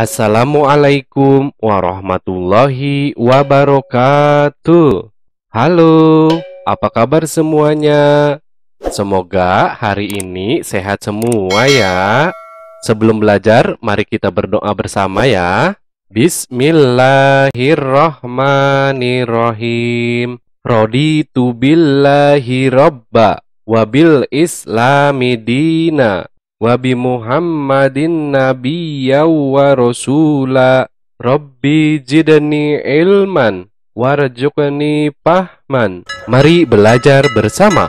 Assalamualaikum warahmatullahi wabarakatuh. Halo, apa kabar semuanya? Semoga hari ini sehat semua ya. Sebelum belajar, mari kita berdoa bersama ya. Bismillahirrahmanirrahim. Roditu billahi robba wabil islami dina wa bi Muhammadin nabiyya wa rasula Rabbi jidni ilman warzuqni pahman Mari belajar bersama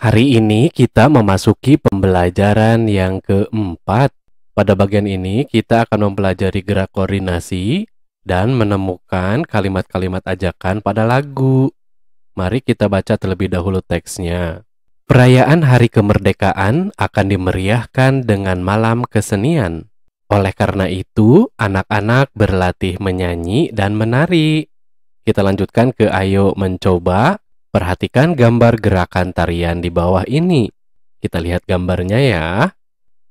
Hari ini kita memasuki pembelajaran yang keempat pada bagian ini, kita akan mempelajari gerak koordinasi dan menemukan kalimat-kalimat ajakan pada lagu. Mari kita baca terlebih dahulu teksnya. Perayaan Hari Kemerdekaan akan dimeriahkan dengan malam kesenian. Oleh karena itu, anak-anak berlatih menyanyi dan menari. Kita lanjutkan ke ayo mencoba. Perhatikan gambar gerakan tarian di bawah ini. Kita lihat gambarnya ya.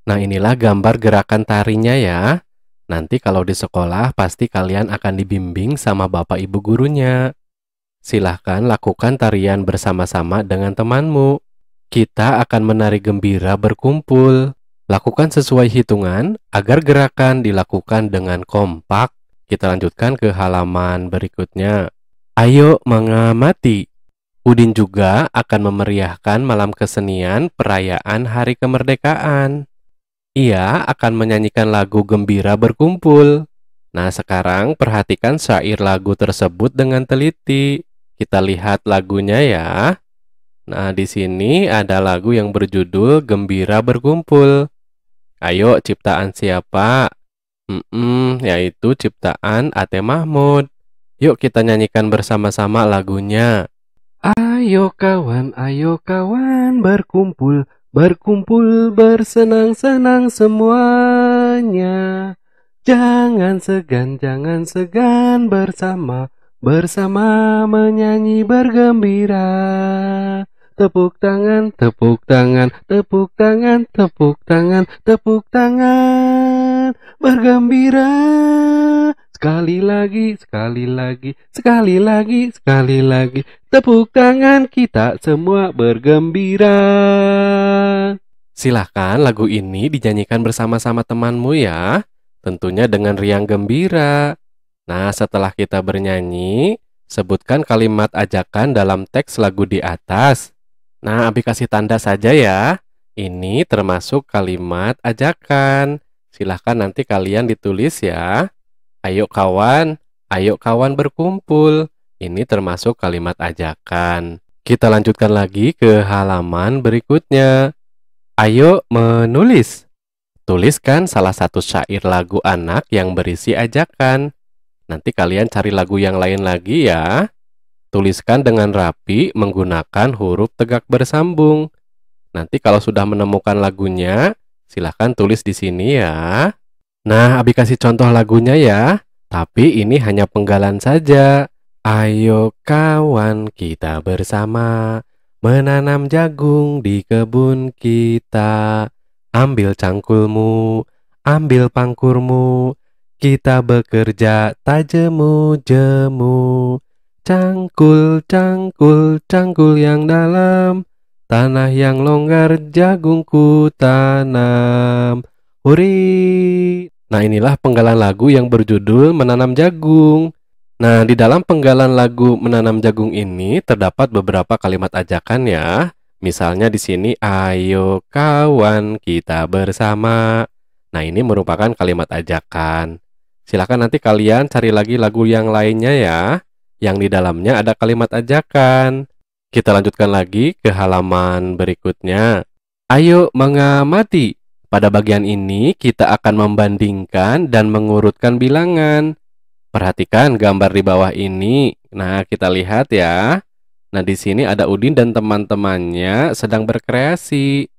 Nah, inilah gambar gerakan tarinya ya. Nanti kalau di sekolah pasti kalian akan dibimbing sama Bapak Ibu gurunya. Silahkan lakukan tarian bersama-sama dengan temanmu kita akan menari gembira berkumpul. Lakukan sesuai hitungan agar gerakan dilakukan dengan kompak. Kita lanjutkan ke halaman berikutnya. Ayo mengamati. Udin juga akan memeriahkan malam kesenian perayaan Hari Kemerdekaan. Ia akan menyanyikan lagu gembira berkumpul. Nah, sekarang perhatikan syair lagu tersebut dengan teliti. Kita lihat lagunya ya. Nah, di sini ada lagu yang berjudul Gembira Berkumpul. Ayo, ciptaan siapa? mm yaitu ciptaan Ate Mahmud. Yuk kita nyanyikan bersama-sama lagunya. Ayo kawan, ayo kawan berkumpul, berkumpul bersenang-senang semuanya. Jangan segan, jangan segan bersama, bersama menyanyi bergembira tepuk tangan, tepuk tangan, tepuk tangan, tepuk tangan, tepuk tangan. Bergembira sekali lagi, sekali lagi, sekali lagi, sekali lagi. Tepuk tangan kita semua bergembira. Silahkan lagu ini dinyanyikan bersama-sama temanmu ya. Tentunya dengan riang gembira. Nah, setelah kita bernyanyi, Sebutkan kalimat ajakan dalam teks lagu di atas. Nah, Abi kasih tanda saja ya. Ini termasuk kalimat ajakan. Silahkan nanti kalian ditulis ya. Ayo kawan, ayo kawan berkumpul. Ini termasuk kalimat ajakan. Kita lanjutkan lagi ke halaman berikutnya. Ayo menulis. Tuliskan salah satu syair lagu anak yang berisi ajakan. Nanti kalian cari lagu yang lain lagi ya tuliskan dengan rapi menggunakan huruf tegak bersambung. Nanti kalau sudah menemukan lagunya, silahkan tulis di sini ya. Nah, Abi kasih contoh lagunya ya, tapi ini hanya penggalan saja. Ayo kawan kita bersama menanam jagung di kebun kita. Ambil cangkulmu, ambil pangkurmu, kita bekerja tajemu jemu-jemu. Cangkul, cangkul, cangkul yang dalam, tanah yang longgar jagungku tanam. Huri. Nah, inilah penggalan lagu yang berjudul Menanam Jagung. Nah, di dalam penggalan lagu Menanam Jagung ini terdapat beberapa kalimat ajakan ya. Misalnya di sini ayo kawan kita bersama. Nah, ini merupakan kalimat ajakan. Silahkan nanti kalian cari lagi lagu yang lainnya ya yang di dalamnya ada kalimat ajakan. Kita lanjutkan lagi ke halaman berikutnya. Ayo mengamati. Pada bagian ini kita akan membandingkan dan mengurutkan bilangan. Perhatikan gambar di bawah ini. Nah, kita lihat ya. Nah, di sini ada Udin dan teman-temannya sedang berkreasi.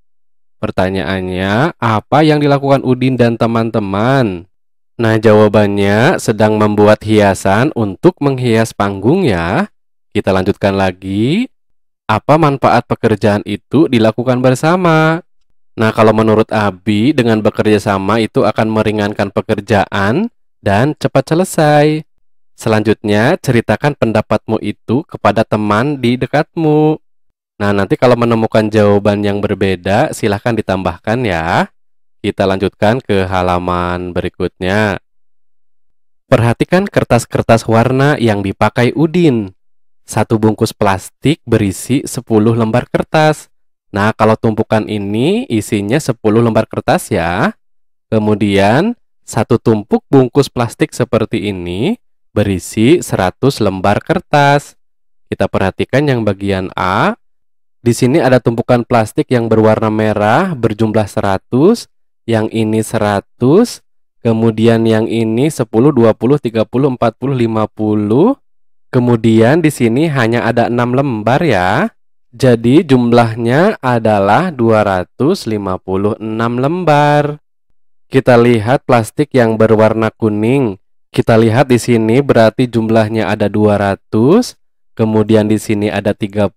Pertanyaannya, apa yang dilakukan Udin dan teman-teman? Nah, jawabannya sedang membuat hiasan untuk menghias panggung ya. Kita lanjutkan lagi. Apa manfaat pekerjaan itu dilakukan bersama? Nah, kalau menurut Abi, dengan bekerja sama itu akan meringankan pekerjaan dan cepat selesai. Selanjutnya, ceritakan pendapatmu itu kepada teman di dekatmu. Nah, nanti kalau menemukan jawaban yang berbeda, silahkan ditambahkan ya. Kita lanjutkan ke halaman berikutnya. Perhatikan kertas-kertas warna yang dipakai Udin. Satu bungkus plastik berisi 10 lembar kertas. Nah, kalau tumpukan ini isinya 10 lembar kertas ya. Kemudian, satu tumpuk bungkus plastik seperti ini berisi 100 lembar kertas. Kita perhatikan yang bagian A. Di sini ada tumpukan plastik yang berwarna merah berjumlah 100 yang ini 100, kemudian yang ini 10, 20, 30, 40, 50. Kemudian di sini hanya ada 6 lembar ya. Jadi jumlahnya adalah 256 lembar. Kita lihat plastik yang berwarna kuning. Kita lihat di sini berarti jumlahnya ada 200, kemudian di sini ada 30,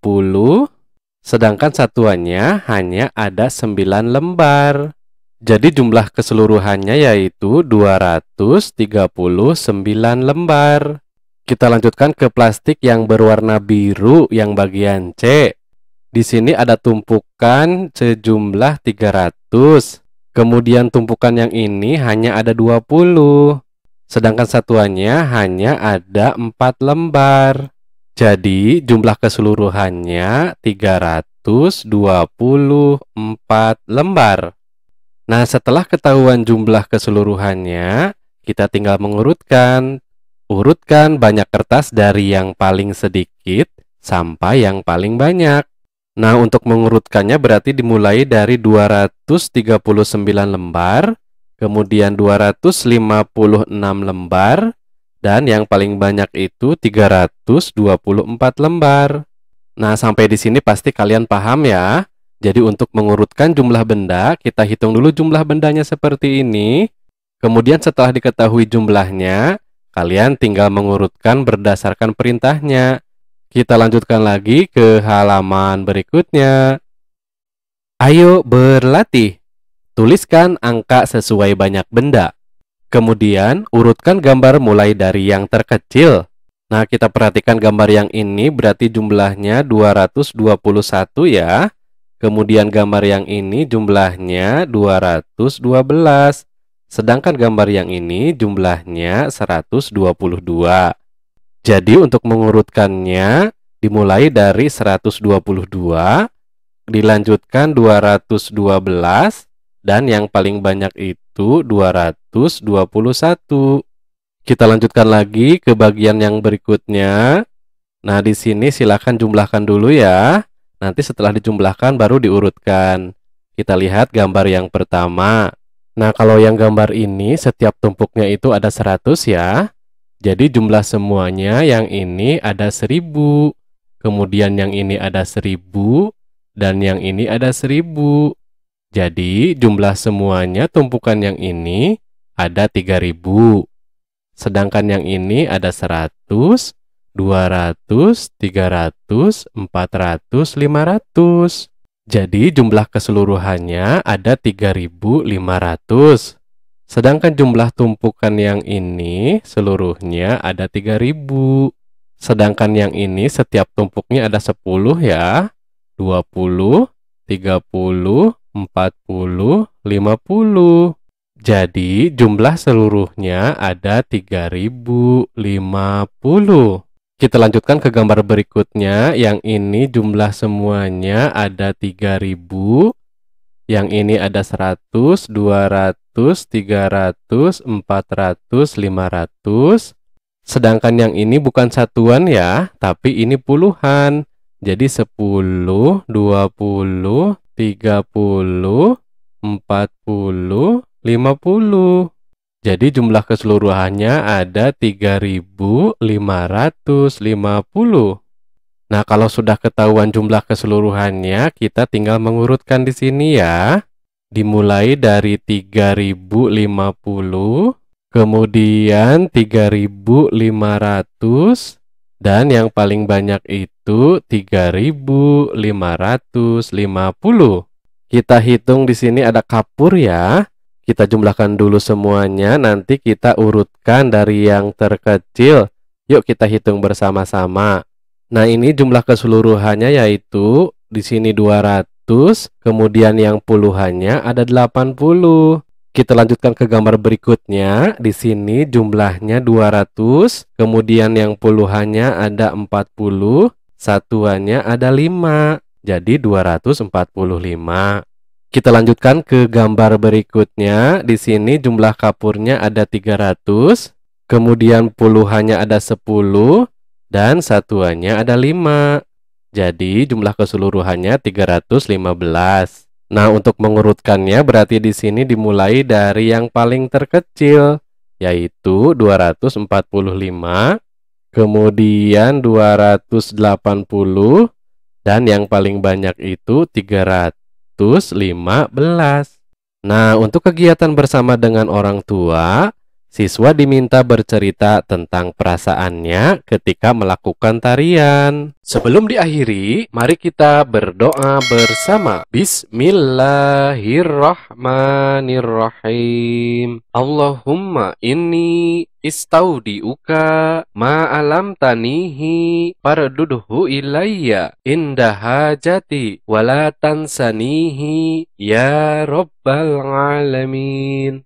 sedangkan satuannya hanya ada 9 lembar. Jadi jumlah keseluruhannya yaitu 239 lembar. Kita lanjutkan ke plastik yang berwarna biru yang bagian C. Di sini ada tumpukan sejumlah 300. Kemudian tumpukan yang ini hanya ada 20. Sedangkan satuannya hanya ada 4 lembar. Jadi jumlah keseluruhannya 324 lembar. Nah, setelah ketahuan jumlah keseluruhannya, kita tinggal mengurutkan. Urutkan banyak kertas dari yang paling sedikit sampai yang paling banyak. Nah, untuk mengurutkannya berarti dimulai dari 239 lembar, kemudian 256 lembar, dan yang paling banyak itu 324 lembar. Nah, sampai di sini pasti kalian paham ya. Jadi untuk mengurutkan jumlah benda, kita hitung dulu jumlah bendanya seperti ini. Kemudian setelah diketahui jumlahnya, kalian tinggal mengurutkan berdasarkan perintahnya. Kita lanjutkan lagi ke halaman berikutnya. Ayo berlatih. Tuliskan angka sesuai banyak benda. Kemudian, urutkan gambar mulai dari yang terkecil. Nah, kita perhatikan gambar yang ini berarti jumlahnya 221 ya. Kemudian gambar yang ini jumlahnya 212. Sedangkan gambar yang ini jumlahnya 122. Jadi untuk mengurutkannya dimulai dari 122, dilanjutkan 212, dan yang paling banyak itu 221. Kita lanjutkan lagi ke bagian yang berikutnya. Nah, di sini silakan jumlahkan dulu ya. Nanti setelah dijumlahkan baru diurutkan. Kita lihat gambar yang pertama. Nah, kalau yang gambar ini setiap tumpuknya itu ada 100 ya. Jadi jumlah semuanya yang ini ada 1000. Kemudian yang ini ada 1000 dan yang ini ada 1000. Jadi jumlah semuanya tumpukan yang ini ada 3000. Sedangkan yang ini ada 100 200, 300, 400, 500. Jadi jumlah keseluruhannya ada 3500. Sedangkan jumlah tumpukan yang ini seluruhnya ada 3000. Sedangkan yang ini setiap tumpuknya ada 10 ya. 20, 30, 40, 50. Jadi jumlah seluruhnya ada 3050. Kita lanjutkan ke gambar berikutnya. Yang ini jumlah semuanya ada 3000. Yang ini ada 100, 200, 300, 400, 500. Sedangkan yang ini bukan satuan ya, tapi ini puluhan. Jadi 10, 20, 30, 40, 50. Jadi jumlah keseluruhannya ada 3550. Nah, kalau sudah ketahuan jumlah keseluruhannya, kita tinggal mengurutkan di sini ya. Dimulai dari 3050, kemudian 3500 dan yang paling banyak itu 3550. Kita hitung di sini ada kapur ya. Kita jumlahkan dulu semuanya, nanti kita urutkan dari yang terkecil. Yuk kita hitung bersama-sama. Nah, ini jumlah keseluruhannya yaitu di sini 200, kemudian yang puluhannya ada 80. Kita lanjutkan ke gambar berikutnya. Di sini jumlahnya 200, kemudian yang puluhannya ada 40, satuannya ada 5. Jadi 245. Kita lanjutkan ke gambar berikutnya. Di sini jumlah kapurnya ada 300, kemudian puluhannya ada 10, dan satuannya ada 5. Jadi jumlah keseluruhannya 315. Nah, untuk mengurutkannya berarti di sini dimulai dari yang paling terkecil, yaitu 245, kemudian 280, dan yang paling banyak itu 300. Nah, untuk kegiatan bersama dengan orang tua, Siswa diminta bercerita tentang perasaannya ketika melakukan tarian. Sebelum diakhiri, mari kita berdoa bersama. Bismillahirrahmanirrahim. Allahumma inni istaudiuka ma'alam tanihi parduduhu ilayya indahajati walatansanihi ya rabbal alamin